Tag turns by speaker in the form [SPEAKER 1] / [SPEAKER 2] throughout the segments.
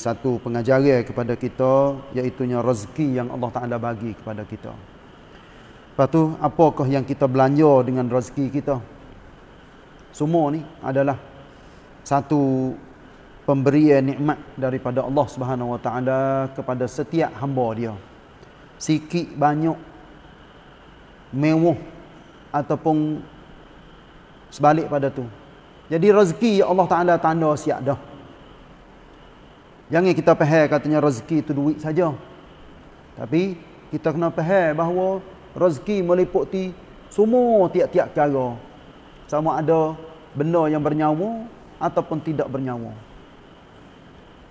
[SPEAKER 1] satu pengajaran kepada kita iaitunya rezeki yang Allah Taala bagi kepada kita. Lepas tu apakah yang kita belanja dengan rezeki kita? Semua ni adalah satu pemberian nikmat daripada Allah Subhanahu Wa Taala kepada setiap hamba dia. Sikit banyak mewah ataupun sebalik pada tu. Jadi rezeki Allah Taala tanda siap dah. Jangan kita faham katanya rezeki itu duit saja. Tapi kita kena faham bahawa rezeki meliputi semua tiap-tiap cara. Sama ada benda yang bernyawa ataupun tidak bernyawa.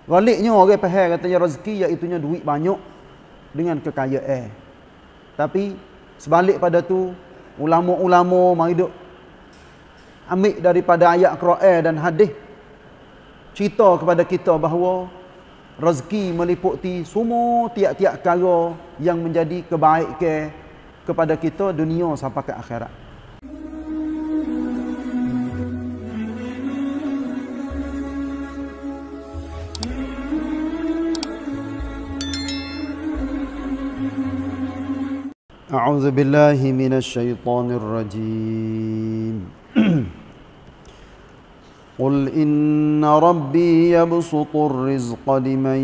[SPEAKER 1] Baliknya orang faham katanya rezeki iaitu duit banyak dengan kekayaan. Tapi sebalik pada tu ulama-ulama mari duk ambil daripada ayat Quran dan hadis cerita kepada kita bahawa rezeki meliputi semua tiap-tiap kara yang menjadi kebaik ke kepada kita dunia sampai ke akhirat. أعوذ بالله من الشيطان rajim. قل إن ربي يبسط الرزق لمن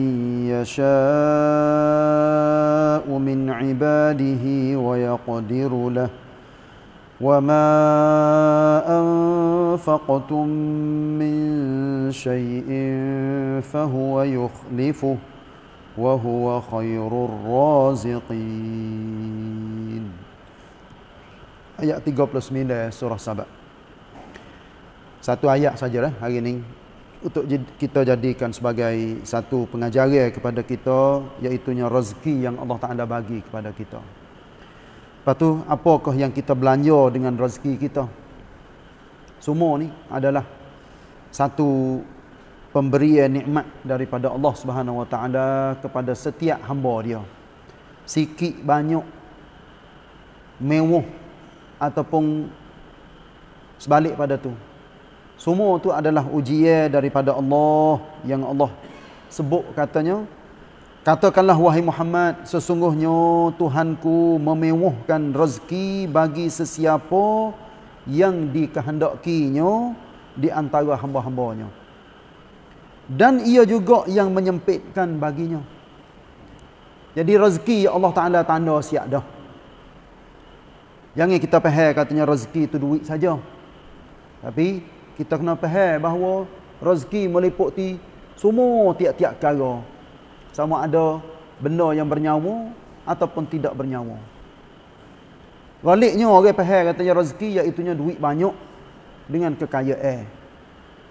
[SPEAKER 1] يشاء من عباده ويقدر له وما أنفقتم من شيء فهو يخلفه وهو خير الرازقين Ayat 39 سورة سبأ satu ayat saja lah hari ini untuk kita jadikan sebagai satu pengajaran kepada kita iaitu rezeki yang Allah Taala bagi kepada kita. Lepas tu apakah yang kita belanja dengan rezeki kita? Semua ni adalah satu pemberian nikmat daripada Allah Subhanahu Wa Taala kepada setiap hamba dia. Sikit banyak mewah ataupun sebalik pada tu semua tu adalah ujian daripada Allah yang Allah sebut katanya Katakanlah wahai Muhammad sesungguhnya Tuhanku memewahkan rezeki bagi sesiapa yang dikehendakinya di antara hamba-hambanya. Dan ia juga yang menyempitkan baginya. Jadi rezeki Allah Ta'ala tanda siap dah. Yang ini kita faham katanya rezeki itu duit saja. Tapi kita kena faham bahawa rezeki meliputi semua tiap-tiap perkara. Sama ada benda yang bernyawa ataupun tidak bernyawa. Galiknya orang faham katanya rezeki iaitu duit banyak dengan kekayaan.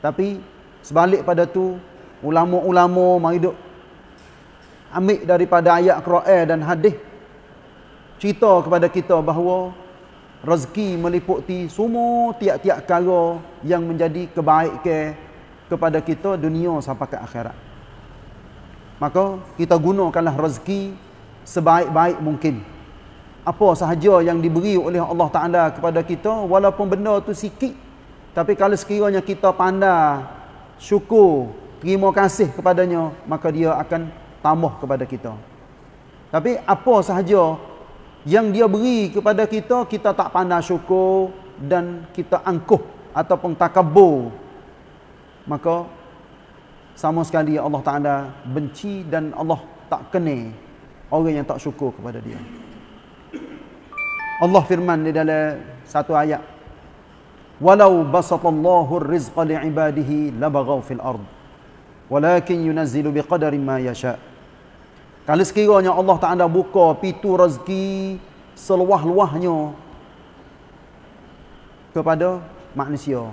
[SPEAKER 1] Tapi sebalik pada tu ulama-ulama mai duk ambil daripada ayat Quran dan hadis cerita kepada kita bahawa rezeki meliputi semua tiap-tiap kara yang menjadi kebaik ke kepada kita dunia sampai ke akhirat. Maka kita gunakanlah rezeki sebaik-baik mungkin. Apa sahaja yang diberi oleh Allah Ta'ala kepada kita, walaupun benda itu sikit, tapi kalau sekiranya kita pandai, syukur, terima kasih kepadanya, maka dia akan tambah kepada kita. Tapi apa sahaja yang dia beri kepada kita, kita tak pandai syukur dan kita angkuh ataupun takabur. Maka sama sekali Allah Ta'ala benci dan Allah tak kena orang yang tak syukur kepada dia. Allah firman di dalam satu ayat. Walau basatallahu rizqa li'ibadihi labagaw fil ard. Walakin yunazzilu biqadari ma yasha. Kalau sekiranya Allah tak ada buka pintu rezeki seluah-luahnya kepada manusia.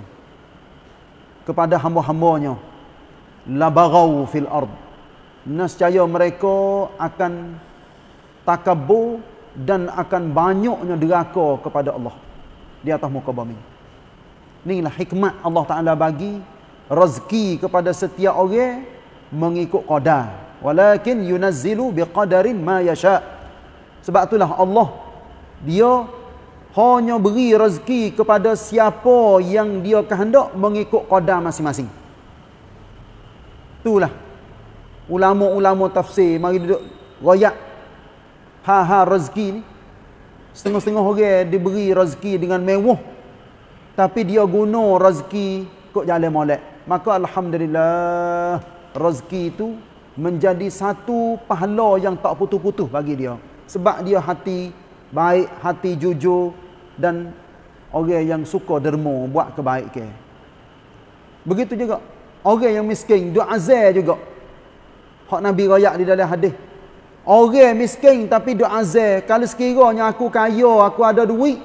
[SPEAKER 1] Kepada hamba-hambanya. Labagaw fil ard. Nascaya mereka akan takabur dan akan banyaknya deraka kepada Allah di atas muka bumi. Inilah hikmat Allah Ta'ala bagi rezeki kepada setiap orang mengikut qadar walakin yunazzilu biqadarin ma yasha sebab itulah Allah dia hanya beri rezeki kepada siapa yang dia kehendak mengikut qada masing-masing itulah ulama-ulama tafsir mari duduk royak ha ha rezeki ni setengah-setengah orang diberi rezeki dengan mewah tapi dia guna rezeki kok jalan molek maka alhamdulillah rezeki itu menjadi satu pahala yang tak putus-putus bagi dia sebab dia hati baik hati jujur dan orang yang suka derma buat kebaikan begitu juga orang yang miskin dia azal juga hak nabi royak di dalam hadis orang miskin tapi dia azal kalau sekiranya aku kaya aku ada duit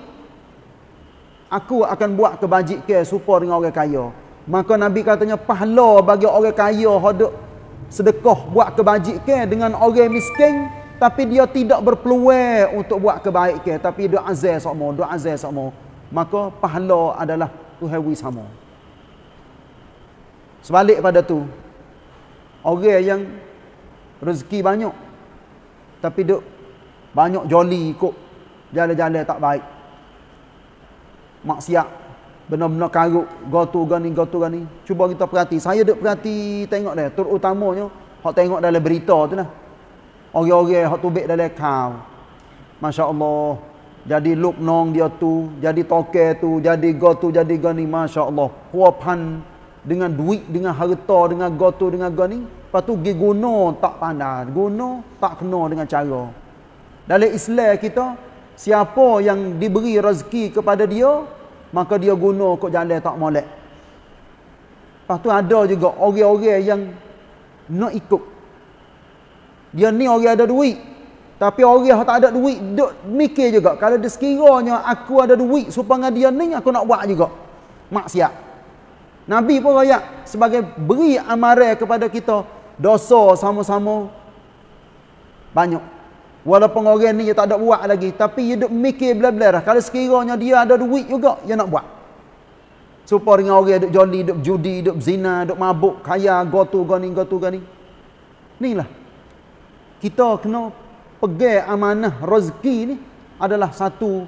[SPEAKER 1] aku akan buat kebajikan supaya dengan orang kaya maka nabi katanya pahala bagi orang kaya hodok sedekah buat kebajikan dengan orang miskin tapi dia tidak berpeluang untuk buat kebaikan tapi dia azal sama dia azal sama maka pahala adalah tuhewi sama sebalik pada tu orang yang rezeki banyak tapi dia banyak joli ikut jalan-jalan tak baik maksiat benar-benar karuk gotu gani gotu gani cuba kita perhati saya duk perhati tengok dia terutamanya hak tengok dalam berita tu lah orang-orang hak tubik dalam kau masya-Allah jadi luk nong dia tu jadi toke tu jadi gotu jadi gani masya-Allah puapan dengan duit dengan harta dengan gotu dengan gani lepas tu gi guna tak pandai guna tak kena dengan cara dalam Islam kita siapa yang diberi rezeki kepada dia maka dia guna kok jalan tak molek. Lepas tu ada juga orang-orang yang nak ikut. Dia ni orang ada duit. Tapi orang tak ada duit, duk mikir juga. Kalau dia sekiranya aku ada duit supaya dia ni, aku nak buat juga. Maksiat. Nabi pun raya sebagai beri amaran kepada kita. Dosa sama-sama banyak. Walaupun orang ni tak ada buat lagi. Tapi dia duduk mikir bila-bila dah. Kalau sekiranya dia ada duit juga, dia nak buat. Supaya dengan orang duduk joli, duduk judi, duduk zina, duduk mabuk, kaya, gotu, gani, gotu, gani. Inilah. Kita kena pegang amanah rezeki ni adalah satu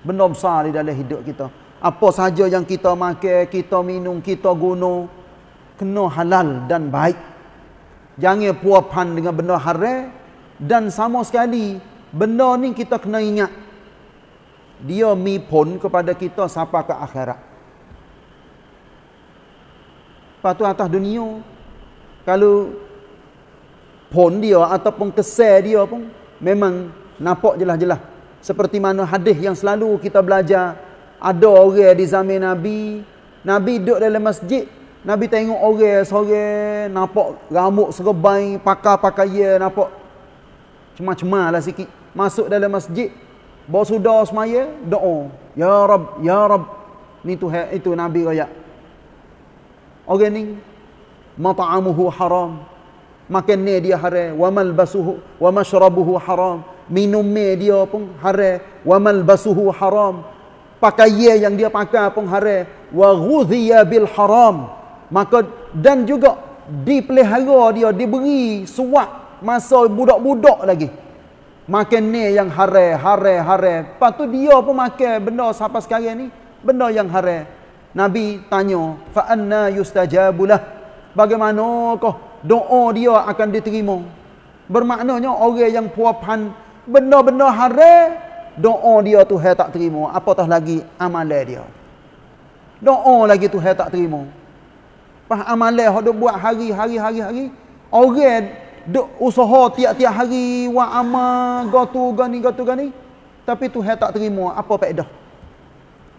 [SPEAKER 1] benda besar di dalam hidup kita. Apa sahaja yang kita makan, kita minum, kita guna, kena halal dan baik. Jangan puapan dengan benda haram, dan sama sekali benda ni kita kena ingat dia mipun kepada kita sapa ke akhirat lepas tu atas dunia kalau pun dia ataupun keser dia pun memang nampak jelah-jelah. seperti mana hadis yang selalu kita belajar ada orang di zaman Nabi Nabi duduk dalam masjid Nabi tengok orang sore nampak rambut serbai pakai pakaian nampak cemah-cemah lah sikit masuk dalam masjid bawa sudah semaya doa ya rab ya rab ni tu itu nabi kaya orang ni mata'amuhu haram makan ni dia haram wa malbasuhu wa mashrabuhu haram minum ni dia pun haram wa malbasuhu haram pakaian yang dia pakai pun haram wa ghudhiya bil haram maka dan juga dipelihara dia diberi suak masa budak-budak lagi makan ni yang hare hare hare lepas tu dia pun makan benda sampai sekarang ni benda yang hare nabi tanya faanna yustajabulah bagaimana kah doa dia akan diterima bermaknanya orang yang puapan benda-benda hare doa dia tu tak terima apatah lagi amal dia doa lagi tu tak terima amal amalan hok buat hari-hari hari-hari orang duk usaha tiap-tiap hari wa ama gotu gani gotu gani tapi Tuhan tak terima apa faedah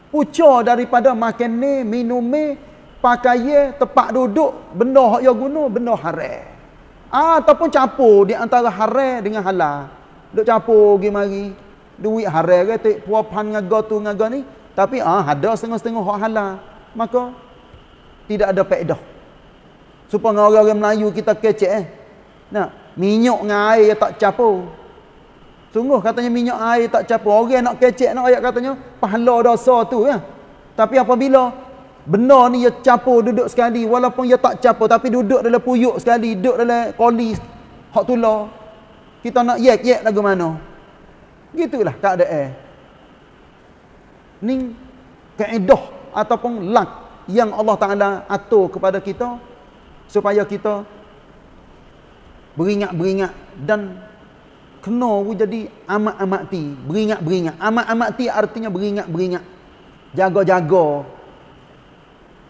[SPEAKER 1] puca daripada makan ni minum ni pakai tempat duduk benda hak yo guna benda haram ah, ataupun campur di antara haram dengan halal duk campur pergi mari duit haram ke tik puapan dengan gotu dengan gani tapi ah ada setengah-setengah hak halal maka tidak ada faedah supaya orang-orang Melayu kita kecek eh Nah, minyak dengan air dia tak capo. Sungguh katanya minyak air tak capo. Orang nak kecek nak ayat katanya pahala dosa tu ya. Tapi apabila benda ni ya capo duduk sekali walaupun ya tak capo, tapi duduk dalam puyuk sekali, duduk dalam koli hak tular. Kita nak yek yek lagu mana? Gitulah tak ada eh. Ni kaedah ataupun lak yang Allah Ta'ala atur kepada kita supaya kita beringat-beringat dan kena pun jadi amat-amat ti beringat-beringat amat-amat ti artinya beringat-beringat jaga-jaga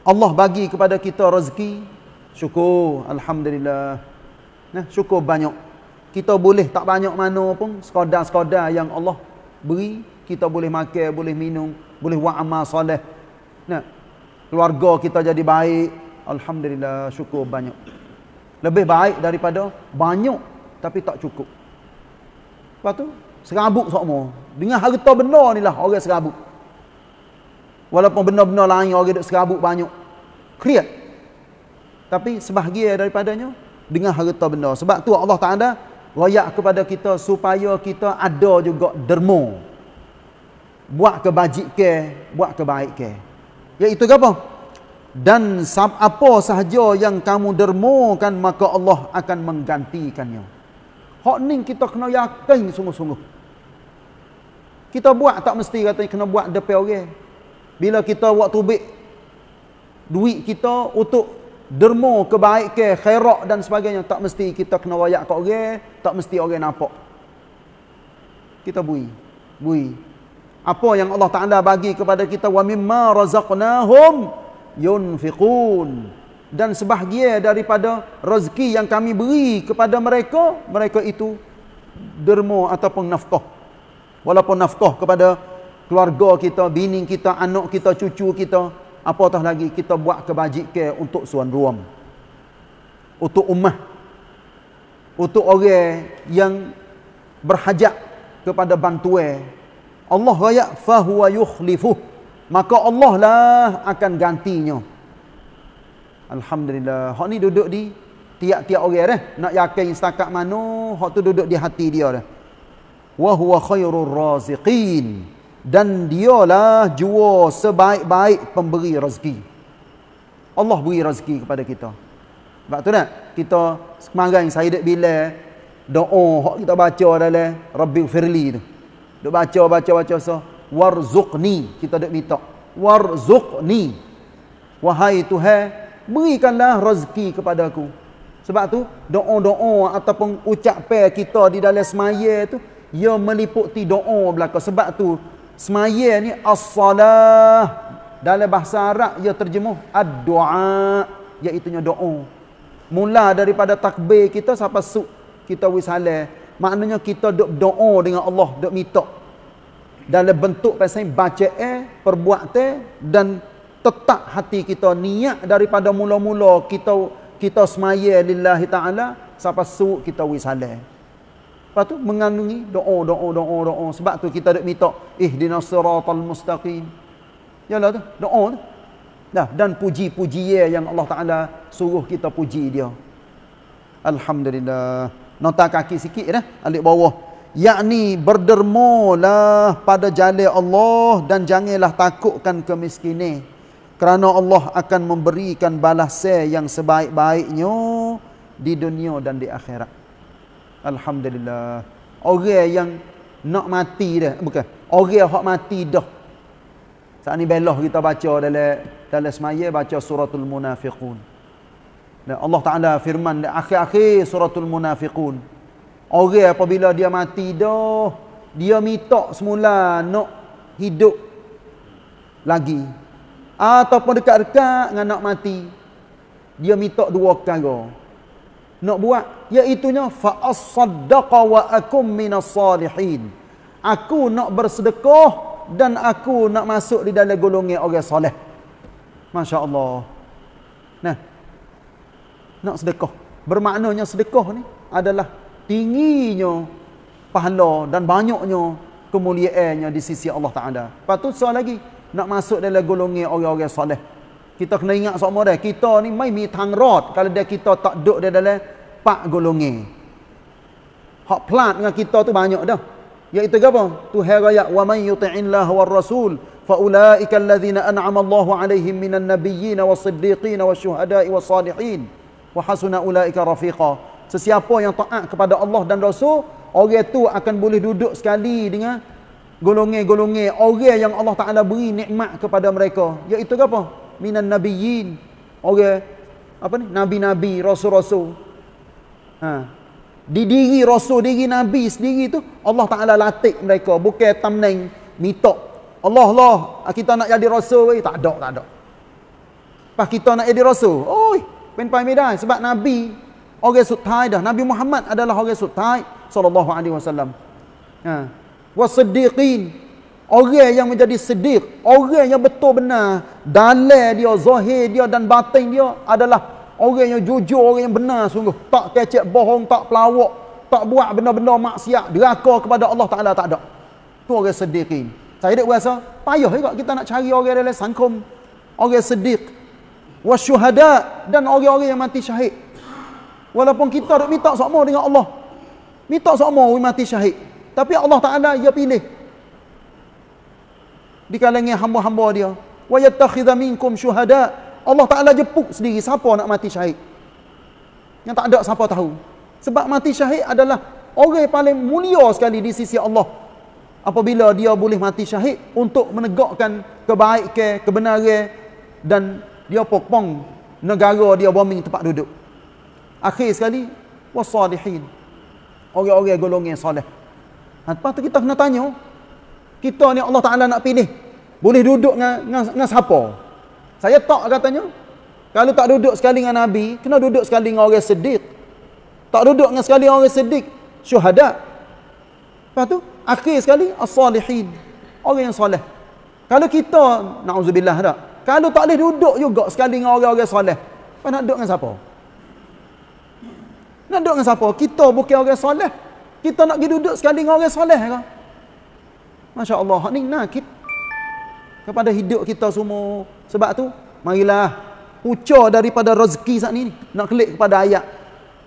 [SPEAKER 1] Allah bagi kepada kita rezeki syukur Alhamdulillah nah, syukur banyak kita boleh tak banyak mana pun sekadar-sekadar yang Allah beri kita boleh makan, boleh minum boleh buat amal soleh nah, keluarga kita jadi baik Alhamdulillah syukur banyak lebih baik daripada banyak tapi tak cukup. Lepas tu, serabut semua. Dengan harta benar ni lah orang serabut. Walaupun benar-benar lain orang duduk serabut banyak. Clear? Tapi sebahagian daripadanya, dengan harta benar. Sebab tu Allah tak ada layak kepada kita supaya kita ada juga dermo Buat ke, buat kebaik ke. Iaitu ke apa? dan apa sahaja yang kamu dermakan maka Allah akan menggantikannya. Hak ni kita kena yakin sungguh-sungguh. Kita buat tak mesti kata kena buat depan orang. Bila kita waktu baik duit kita untuk derma kebaikan, khairat dan sebagainya tak mesti kita kena wayak kat orang, tak mesti orang nampak. Kita bui, bui. Apa yang Allah Taala bagi kepada kita wa mimma razaqnahum yunfiqun dan sebahagia daripada rezeki yang kami beri kepada mereka mereka itu derma ataupun nafkah walaupun nafkah kepada keluarga kita bini kita anak kita cucu kita apatah lagi kita buat kebajikan untuk suan ruam untuk ummah untuk orang yang berhajat kepada bantuan Allah raya fahuwa yukhlifuh maka Allah lah akan gantinya. Alhamdulillah. Hak ni duduk di tiap-tiap orang dah. Nak yakin setakat mana, hak tu duduk di hati dia dah. Wa Khairul raziqin. Dan dia lah jua sebaik-baik pemberi rezeki. Allah beri rezeki kepada kita. Sebab tu nak, kita semangat saya dek bila doa, hak kita baca dalam Rabbi Firli tu. Duk baca, baca, baca, baca. So warzuqni kita dak minta warzuqni wahai tuhan berikanlah rezeki kepadaku sebab tu doa-doa ataupun ucapan kita di dalam semaya tu ia meliputi doa belaka sebab tu semaya ni as-salah dalam bahasa Arab ia terjemuh ad-du'a iaitu doa mula daripada takbir kita sampai su kita wisale maknanya kita dok doa dengan Allah dok minta dalam bentuk pasal baca eh, perbuat teh dan tetap hati kita niat daripada mula-mula kita kita semaya lillahi ta'ala sampai suruh kita wisalah. Lepas tu mengandungi doa, doa, doa, doa. Sebab tu kita duk minta ihdina siratal mustaqim. Yalah tu, doa tu. Dah, dan puji-puji ya yang Allah Ta'ala suruh kita puji dia. Alhamdulillah. Nota kaki sikit ya, dah, alik bawah yakni berdermolah pada jalan Allah dan janganlah takutkan kemiskinan kerana Allah akan memberikan balasan yang sebaik-baiknya di dunia dan di akhirat. Alhamdulillah. Orang yang nak mati dah, bukan. Orang hak mati dah. Saat ni belah kita baca dalam dalam semaya baca suratul munafiqun. Allah Ta'ala firman di akhir-akhir suratul munafiqun. Orang apabila dia mati dah, dia minta semula nak hidup lagi. Ataupun dekat-dekat dengan nak mati, dia minta dua perkara. Nak buat, iaitunya, فَأَصَّدَّقَ وَأَكُمْ مِنَ الصَّالِحِينَ Aku nak bersedekah dan aku nak masuk di dalam golongan orang soleh. Masya Allah. Nah, nak sedekah. Bermaknanya sedekah ni adalah tingginya pahala dan banyaknya kemuliaannya di sisi Allah Ta'ala. Lepas tu soal lagi, nak masuk dalam golongan orang-orang soleh. Kita kena ingat semua dah, kita ni mai mi tangrot kalau dia kita tak duduk dia dalam pak golongan. Hak plat dengan kita tu banyak dah. Ya itu apa? Tu herayat, wa man yuti'in lah wa rasul faulaika alladhina an'ama Allah alaihim minan nabiyyin was siddiqin was syuhada'i was salihin wa hasuna ulaika rafiqah Sesiapa yang taat kepada Allah dan Rasul, orang tu akan boleh duduk sekali dengan golongan-golongan orang yang Allah Taala beri nikmat kepada mereka. Iaitu apa? Minan nabiyyin. Orang apa ni? Nabi-nabi, rasul-rasul. Ha. Di diri rasul, diri nabi sendiri tu Allah Taala latih mereka, bukan tamneng mitok. Allah lah, kita nak jadi rasul wei, eh. tak ada, tak ada. Pas kita nak jadi rasul, oi, pen pai medan sebab nabi orang sutai dah Nabi Muhammad adalah orang sutai sallallahu alaihi wasallam ha wasiddiqin orang yang menjadi siddiq orang yang betul benar dalil dia zahir dia dan batin dia adalah orang yang jujur orang yang benar sungguh tak kecek bohong tak pelawak tak buat benda-benda maksiat deraka kepada Allah taala tak ada tu orang siddiqin saya dak rasa payah juga kita nak cari orang dalam sangkum orang siddiq wasyuhada dan orang-orang yang mati syahid Walaupun kita duk minta sama dengan Allah. Minta sama we mati syahid. Tapi Allah Taala dia pilih. Di kalangan hamba-hamba dia, wa yattakhidha minkum syuhada. Allah Taala jepuk sendiri siapa nak mati syahid. Yang tak ada siapa tahu. Sebab mati syahid adalah orang paling mulia sekali di sisi Allah. Apabila dia boleh mati syahid untuk menegakkan kebaikan, kebenaran dan dia popong negara dia bombing tempat duduk. Akhir sekali wasalihin. Orang-orang golongan yang soleh. Ha lepas tu kita kena tanya, kita ni Allah Taala nak pilih boleh duduk dengan dengan, dengan siapa? Saya tak katanya. Kalau tak duduk sekali dengan Nabi, kena duduk sekali dengan orang siddiq. Tak duduk dengan sekali orang siddiq, syuhada. Lepas tu akhir sekali as-salihin, orang yang soleh. Kalau kita, na'udzubillah dah, kalau tak boleh duduk juga sekali dengan orang-orang soleh, apa nak duduk dengan siapa? Nak duduk dengan siapa? Kita bukan orang soleh. Kita nak pergi duduk sekali dengan orang soleh ke? Masya Allah. Hak ni nak kepada hidup kita semua. Sebab tu, marilah pucar daripada rezeki saat ini. Nak klik kepada ayat.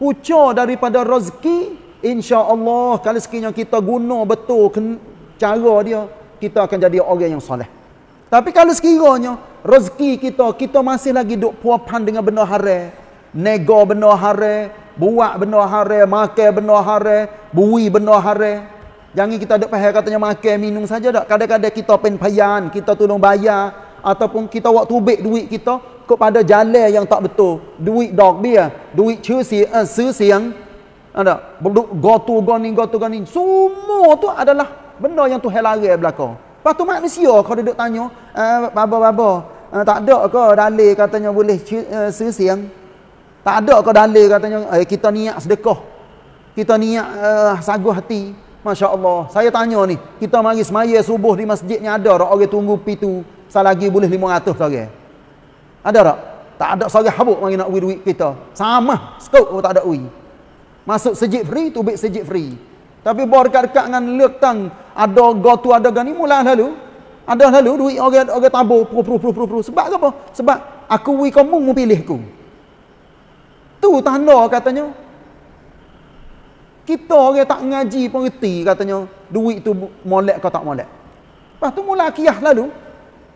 [SPEAKER 1] Pucar daripada rezeki, insya Allah kalau sekiranya kita guna betul ken, cara dia, kita akan jadi orang yang soleh. Tapi kalau sekiranya rezeki kita, kita masih lagi duk puapan dengan benda haram, nego benda haram, buat benda haram, makan benda haram, bui benda haram. Jangan kita ada faham katanya makan minum saja dak. Kadang-kadang kita pen payan, kita tolong bayar ataupun kita wak tubik duit kita kepada jalan yang tak betul. Duit dog dia, duit cuci uh, eh, susi yang ada beluk gotu goni gotu goni semua tu adalah benda yang tu larang belaka. Lepas tu manusia kalau duduk tanya, uh, eh, apa-apa, uh, eh, tak ada ke dalil katanya boleh uh, susi yang tak ada kau dalil katanya eh, kita niat sedekah. Kita niat uh, eh, sagu hati. Masya Allah. Saya tanya ni. Kita mari semaya subuh di masjidnya ada tak? Orang tunggu pitu. Selagi boleh lima ratus sore. Ada tak? Tak ada sore habuk mari nak duit-duit kita. Sama. Skop tak ada duit. Masuk sejik free, tubik sejik free. Tapi bor dekat-dekat dengan lektang. Ada gotu, ada gani. Mula lalu. Ada lalu duit orang, orang tabur. Pru, pru, pru, pru, Sebab apa? Sebab aku duit kamu pilih aku. Tu tanda katanya. Kita orang tak ngaji pun reti katanya. Duit tu molek kau tak molek. Lepas tu mula kiyah lalu.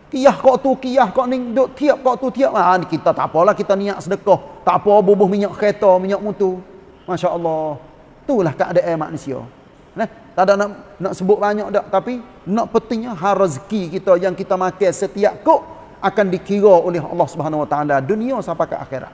[SPEAKER 1] Kiyah kau tu, kiyah kau ni. Duk tiap kau tu, tiap. Ah, kita tak apalah, kita niat sedekah. Tak apa, bubuh minyak kereta, minyak mutu. Masya Allah. Itulah keadaan manusia. Nah, tak ada nak, nak sebut banyak tak. Tapi, nak pentingnya hal rezeki kita yang kita makan setiap kok akan dikira oleh Allah Subhanahu Wa Taala dunia sampai ke akhirat.